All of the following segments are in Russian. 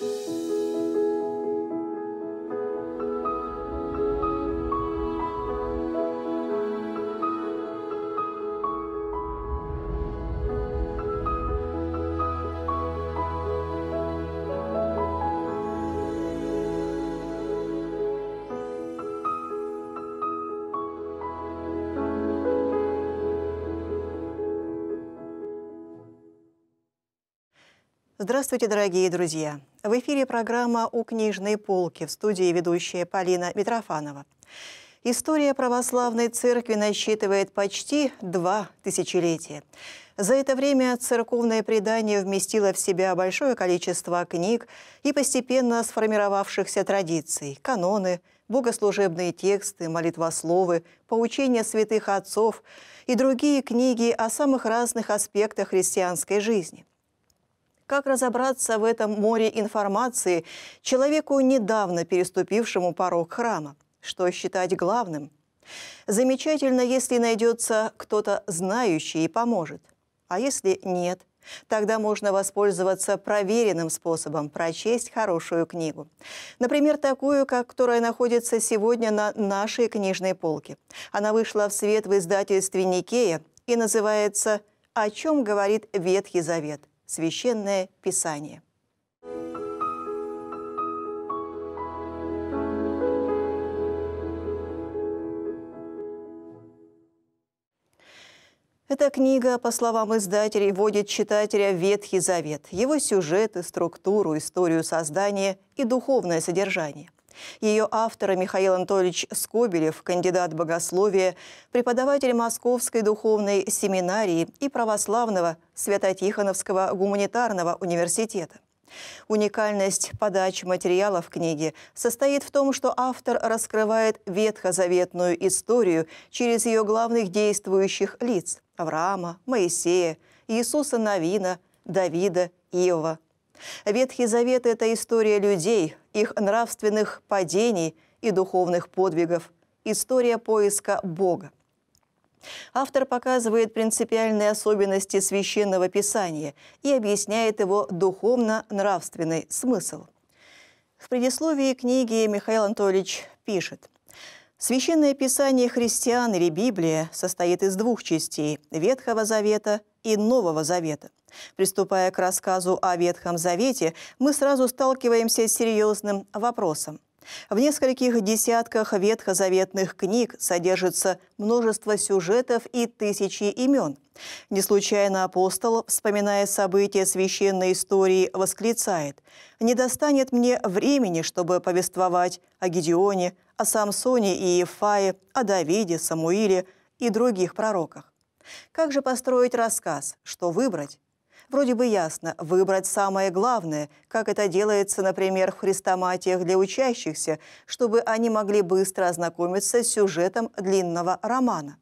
Thank you. Здравствуйте, дорогие друзья! В эфире программа «У книжной полки» в студии ведущая Полина Митрофанова. История православной церкви насчитывает почти два тысячелетия. За это время церковное предание вместило в себя большое количество книг и постепенно сформировавшихся традиций, каноны, богослужебные тексты, молитвословы, поучения святых отцов и другие книги о самых разных аспектах христианской жизни. Как разобраться в этом море информации человеку, недавно переступившему порог храма? Что считать главным? Замечательно, если найдется кто-то знающий и поможет. А если нет, Тогда можно воспользоваться проверенным способом прочесть хорошую книгу. Например, такую, как, которая находится сегодня на нашей книжной полке. Она вышла в свет в издательстве «Никея» и называется «О чем говорит Ветхий Завет». Священное Писание. Эта книга, по словам издателей, вводит читателя в Ветхий Завет, его сюжеты, структуру, историю создания и духовное содержание – ее авторы Михаил Анатольевич Скобелев, кандидат богословия, преподаватель Московской духовной семинарии и православного Свято-Тихоновского гуманитарного университета. Уникальность подачи материалов книги состоит в том, что автор раскрывает ветхозаветную историю через ее главных действующих лиц – Авраама, Моисея, Иисуса Навина, Давида, Иова, Ветхий Завет – это история людей, их нравственных падений и духовных подвигов, история поиска Бога. Автор показывает принципиальные особенности священного писания и объясняет его духовно-нравственный смысл. В предисловии книги Михаил Анатольевич пишет – Священное Писание христиан или Библия состоит из двух частей – Ветхого Завета и Нового Завета. Приступая к рассказу о Ветхом Завете, мы сразу сталкиваемся с серьезным вопросом – в нескольких десятках ветхозаветных книг содержится множество сюжетов и тысячи имен. Не случайно апостол, вспоминая события священной истории, восклицает «Не достанет мне времени, чтобы повествовать о Гедеоне, о Самсоне и Ефае, о Давиде, Самуиле и других пророках. Как же построить рассказ? Что выбрать? Вроде бы ясно, выбрать самое главное, как это делается, например, в хрестоматиях для учащихся, чтобы они могли быстро ознакомиться с сюжетом длинного романа.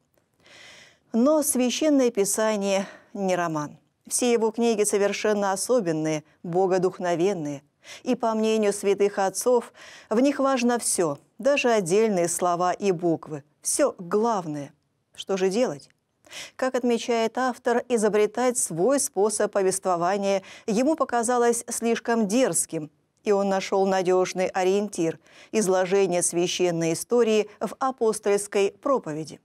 Но Священное Писание не роман. Все его книги совершенно особенные, богодухновенные. И по мнению святых отцов, в них важно все – даже отдельные слова и буквы. Все главное. Что же делать? Как отмечает автор, изобретать свой способ повествования ему показалось слишком дерзким, и он нашел надежный ориентир – изложение священной истории в апостольской проповеди.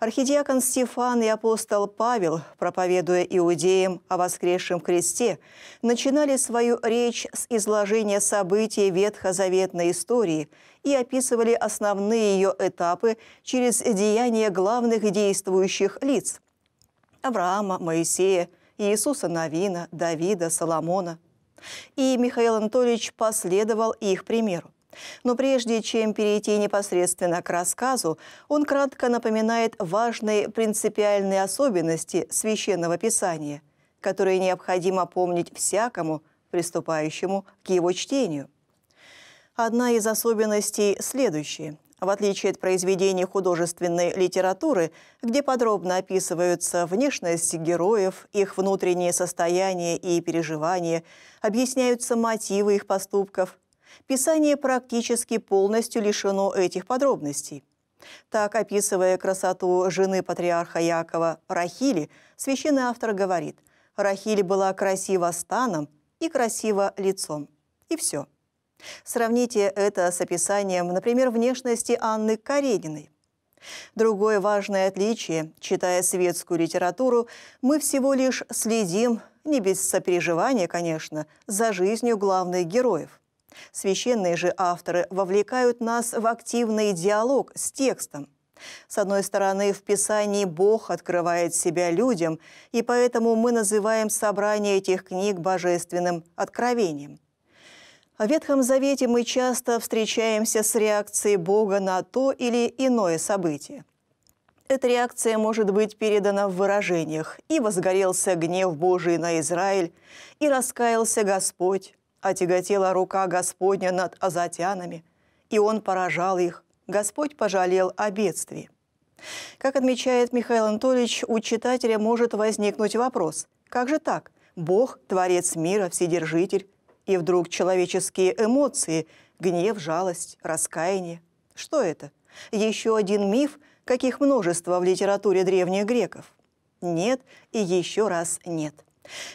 Архидиакон Стефан и апостол Павел, проповедуя иудеям о воскресшем кресте, начинали свою речь с изложения событий ветхозаветной истории и описывали основные ее этапы через деяния главных действующих лиц – Авраама, Моисея, Иисуса Новина, Давида, Соломона. И Михаил Анатольевич последовал их примеру. Но прежде чем перейти непосредственно к рассказу, он кратко напоминает важные принципиальные особенности Священного Писания, которые необходимо помнить всякому, приступающему к его чтению. Одна из особенностей следующая – в отличие от произведений художественной литературы, где подробно описываются внешность героев, их внутреннее состояние и переживания, объясняются мотивы их поступков, Писание практически полностью лишено этих подробностей. Так, описывая красоту жены патриарха Якова Рахили, священный автор говорит, Рахили была красива станом и красива лицом. И все. Сравните это с описанием, например, внешности Анны Карениной. Другое важное отличие, читая светскую литературу, мы всего лишь следим, не без сопереживания, конечно, за жизнью главных героев. Священные же авторы вовлекают нас в активный диалог с текстом. С одной стороны, в Писании Бог открывает себя людям, и поэтому мы называем собрание этих книг божественным откровением. В Ветхом Завете мы часто встречаемся с реакцией Бога на то или иное событие. Эта реакция может быть передана в выражениях «и возгорелся гнев Божий на Израиль», «и раскаялся Господь», отяготела рука Господня над азотянами, и он поражал их. Господь пожалел о бедствии. Как отмечает Михаил Анатольевич, у читателя может возникнуть вопрос, как же так? Бог, Творец мира, Вседержитель, и вдруг человеческие эмоции, гнев, жалость, раскаяние. Что это? Еще один миф, каких множество в литературе древних греков. Нет и еще раз нет.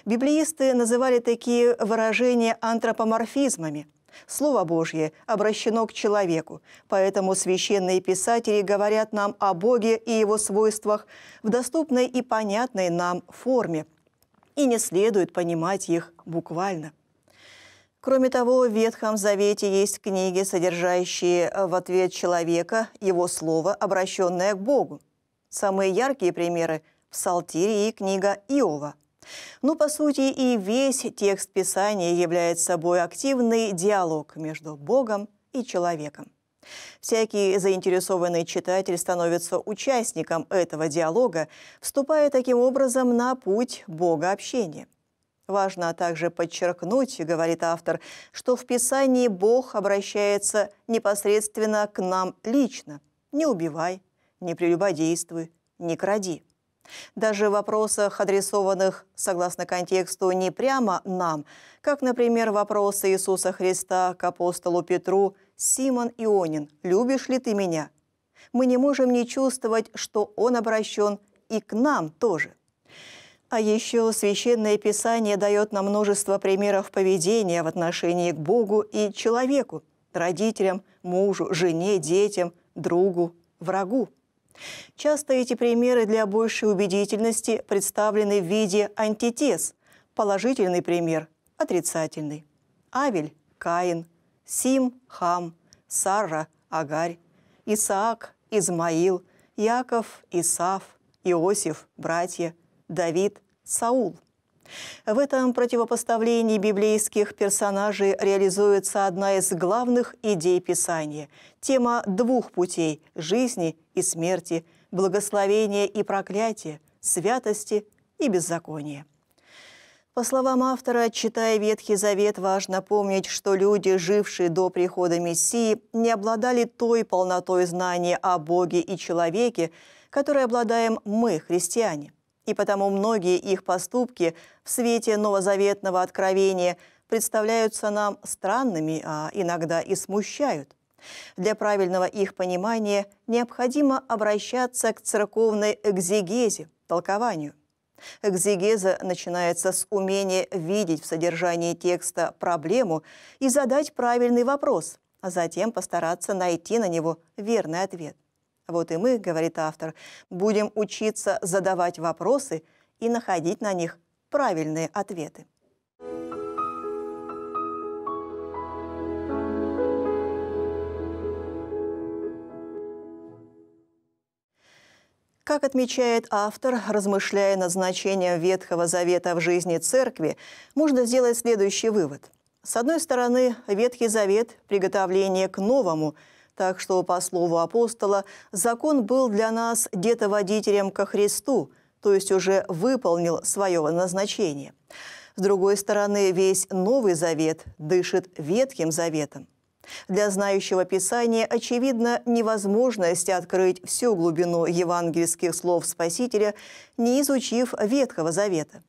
Библиисты называли такие выражения антропоморфизмами. Слово Божье обращено к человеку, поэтому священные писатели говорят нам о Боге и его свойствах в доступной и понятной нам форме, и не следует понимать их буквально. Кроме того, в Ветхом Завете есть книги, содержащие в ответ человека его слово, обращенное к Богу. Самые яркие примеры – в Псалтире и книга Иова – но, ну, по сути, и весь текст Писания является собой активный диалог между Богом и человеком. Всякий заинтересованный читатель становится участником этого диалога, вступая таким образом на путь Бога общения. Важно также подчеркнуть, говорит автор, что в Писании Бог обращается непосредственно к нам лично. Не убивай, не прелюбодействуй, не кради. Даже в вопросах, адресованных, согласно контексту, не прямо нам, как, например, вопросы Иисуса Христа к апостолу Петру «Симон Ионин, любишь ли ты меня?» мы не можем не чувствовать, что он обращен и к нам тоже. А еще Священное Писание дает нам множество примеров поведения в отношении к Богу и человеку, родителям, мужу, жене, детям, другу, врагу. Часто эти примеры для большей убедительности представлены в виде антитез, положительный пример, отрицательный. Авель – Каин, Сим – Хам, Сара – Агарь, Исаак – Измаил, Яков – Исав, Иосиф – братья, Давид – Саул – в этом противопоставлении библейских персонажей реализуется одна из главных идей Писания – тема двух путей – жизни и смерти, благословения и проклятия, святости и беззакония. По словам автора, читая Ветхий Завет, важно помнить, что люди, жившие до прихода Мессии, не обладали той полнотой знания о Боге и человеке, которой обладаем мы, христиане – и потому многие их поступки в свете новозаветного откровения представляются нам странными, а иногда и смущают. Для правильного их понимания необходимо обращаться к церковной экзегезе, толкованию. Экзегеза начинается с умения видеть в содержании текста проблему и задать правильный вопрос, а затем постараться найти на него верный ответ. Вот и мы, говорит автор, будем учиться задавать вопросы и находить на них правильные ответы. Как отмечает автор, размышляя над значением Ветхого Завета в жизни церкви, можно сделать следующий вывод. С одной стороны, Ветхий Завет – приготовление к новому – так что, по слову апостола, закон был для нас детоводителем ко Христу, то есть уже выполнил свое назначение. С другой стороны, весь Новый Завет дышит Ветхим Заветом. Для знающего Писания очевидна невозможность открыть всю глубину евангельских слов Спасителя, не изучив Ветхого Завета.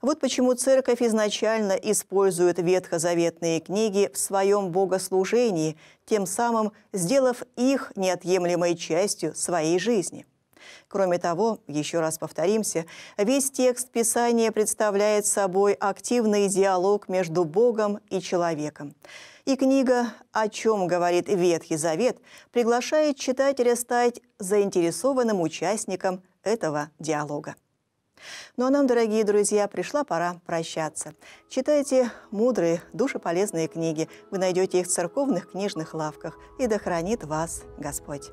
Вот почему церковь изначально использует ветхозаветные книги в своем богослужении, тем самым сделав их неотъемлемой частью своей жизни – Кроме того, еще раз повторимся, весь текст Писания представляет собой активный диалог между Богом и человеком. И книга «О чем говорит Ветхий Завет» приглашает читателя стать заинтересованным участником этого диалога. Ну а нам, дорогие друзья, пришла пора прощаться. Читайте мудрые, душеполезные книги. Вы найдете их в церковных книжных лавках. И да хранит вас Господь!